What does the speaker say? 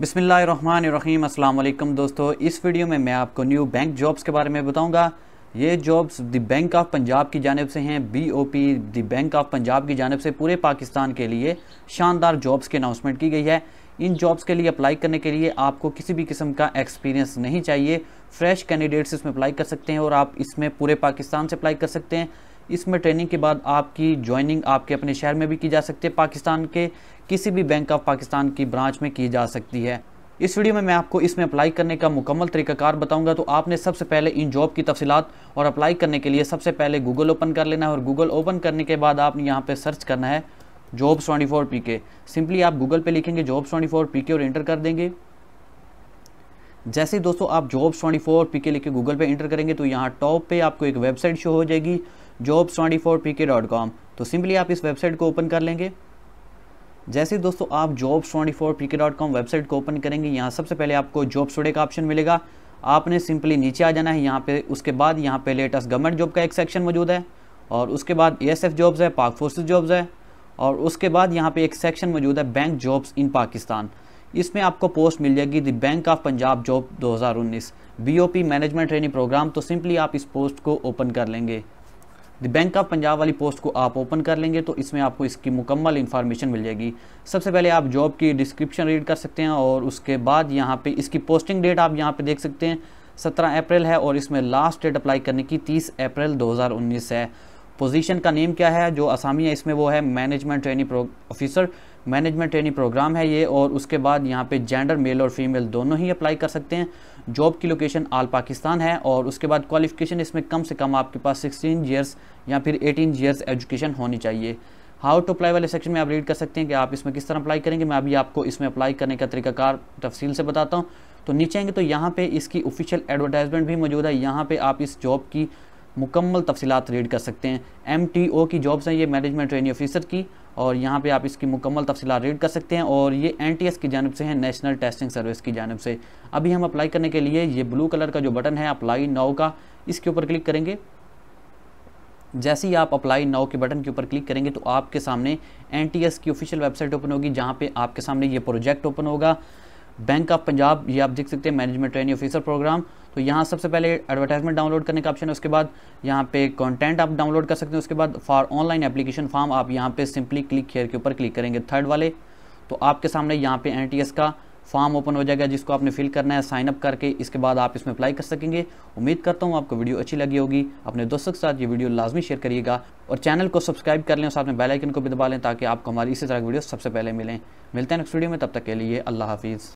बिसमीम अल्लाम दोस्तों इस वीडियो में मैं आपको न्यू बैंक जॉब्स के बारे में बताऊंगा ये jobs the Bank of Punjab की जानब से हैं B O P the Bank of Punjab की जानब से पूरे पाकिस्तान के लिए शानदार जॉब्स की अनाउंसमेंट की गई है इन जॉब्स के लिए अप्लाई करने के लिए आपको किसी भी किस्म का एक्सपीरियंस नहीं चाहिए फ्रेश कैंडिडेट्स इसमें अप्लाई कर सकते हैं और आप इसमें पूरे पाकिस्तान से अप्लाई कर सकते हैं इसमें ट्रेनिंग के बाद आपकी ज्वाइनिंग आपके अपने शहर में भी की जा सकती है पाकिस्तान के किसी भी बैंक ऑफ पाकिस्तान की ब्रांच में की जा सकती है इस वीडियो में मैं आपको इसमें अप्लाई करने का मुकम्मल तरीकाकार बताऊंगा तो आपने सबसे पहले इन जॉब की तफसीत और अप्लाई करने के लिए सबसे पहले गूगल ओपन कर लेना है और गूगल ओपन करने के बाद आपने यहाँ पर सर्च करना है jobs twenty four P K simply आप गूगल पे लिखेंगे जॉब्स ट्वेंटी फोर पी के और इंटर कर देंगे जैसे ही दोस्तों आप जॉब्स ट्वेंटी फोर पी के लिख के गूगल पे इंटर करेंगे तो यहाँ टॉप पे आपको एक वेबसाइट शो हो जाएगी jobs twenty four P K dot com तो सिंपली आप इस वेबसाइट को ओपन कर लेंगे जैसे दोस्तों आप jobs twenty four P K dot com website को ओपन करेंगे यहाँ सबसे पहले आपको जॉब टुडे का ऑप्शन मिलेगा आपने सिंपली नीचे आ जाना है यहाँ पे उसके बाद यहाँ पे लेटेस्ट गवर्नमेंट जॉब का एक सेक्शन मौजूद है और उसके बाद ई एस एफ जॉब्स है पाक फोर्सेज जॉब्स है और उसके बाद यहाँ पे एक सेक्शन मौजूद है बैंक जॉब्स इन पाकिस्तान इसमें आपको पोस्ट मिल जाएगी the Bank of Punjab job 2019 BOP management training programme तो सिंपली आप इस पोस्ट को ओपन कर लेंगे दी बैंक ऑफ पंजाब वाली पोस्ट को आप ओपन कर लेंगे तो इसमें आपको इसकी मुकम्मल इन्फॉर्मेशन मिल जाएगी सबसे पहले आप जॉब की डिस्क्रिप्शन रीड कर सकते हैं और उसके बाद यहाँ पे इसकी पोस्टिंग डेट आप यहाँ पे देख सकते हैं सत्रह अप्रैल है और इसमें लास्ट डेट अप्लाई करने की तीस अप्रैल 2019 है पोजीशन का नेम क्या है जो आसामी है इसमें वो है management training officer management training programme है ये और उसके बाद यहाँ पे जेंडर मेल और फीमेल दोनों ही अप्लाई कर सकते हैं जॉब की लोकेशन आल पाकिस्तान है और उसके बाद क्वालिफिकेशन इसमें कम से कम आपके पास सिक्सटीन ईयर्स या फिर एटीन ईयर्स एजुकेशन होनी चाहिए हाउ टू अप्लाई वाले सेक्शन में आप रीड कर सकते हैं कि आप इसमें किस तरह अप्लाई करेंगे मैं अभी आपको इसमें अप्लाई करने का तरीकाकार तफसील से बताता हूँ तो नीचे आएंगे तो यहाँ पे इसकी ऑफिशियल एडवर्टाइजमेंट भी मौजूद है यहाँ पे आप इस जॉब की मुकम्मल तफसीत रीड कर सकते हैं एम टी ओ की जॉब्स हैं ये मैनेजमेंट ट्रेनिंग ऑफिसर की और यहाँ पे आप इसकी मुकम्मल तफसीत रीड कर सकते हैं और ये एन टी एस की जानब से है नेशनल टेस्टिंग सर्विस की जानब से अभी हम अप्लाई करने के लिए ये ब्लू कलर का जो बटन है अप्लाई नाव का इसके ऊपर क्लिक करेंगे जैसे ही आप अप्लाई नाव के बटन के ऊपर क्लिक करेंगे तो आपके सामने एन की ऑफिशियल वेबसाइट ओपन होगी जहाँ पे आपके सामने ये प्रोजेक्ट ओपन होगा बैंक ऑफ पंजाब ये आप देख सकते हैं मैनेजमेंट ट्रेनिंग ऑफिसर प्रोग्राम तो यहाँ सबसे पहले एडवर्टाइजमेंट डाउनलोड करने का ऑप्शन है उसके बाद यहाँ पे कंटेंट आप डाउनलोड कर सकते हैं उसके बाद फॉर ऑनलाइन एप्लीकेशन फॉर्म आप यहाँ पे सिंपली क्लिक हेयर के ऊपर क्लिक करेंगे थर्ड वाले तो आपके सामने यहाँ पे एन का फॉर्म ओपन हो जाएगा जिसको आपने फिल करना है साइनअप करके इसके बाद आप इसमें अप्लाई कर सकेंगे उम्मीद करता हूँ आपको वीडियो अच्छी लगी होगी अपने दोस्तों के साथ ये वीडियो लाजमी शेयर करिएगा और चैनल को सब्सक्राइब कर लें और साथ में बेलाइकन को भी दबा लें ताकि आपको हमारी इसी तरह की वीडियो सबसे पहले मिलें मिलते हैं नेक्स्ट वीडियो में तब तक के लिए अल्लाह हाफिज़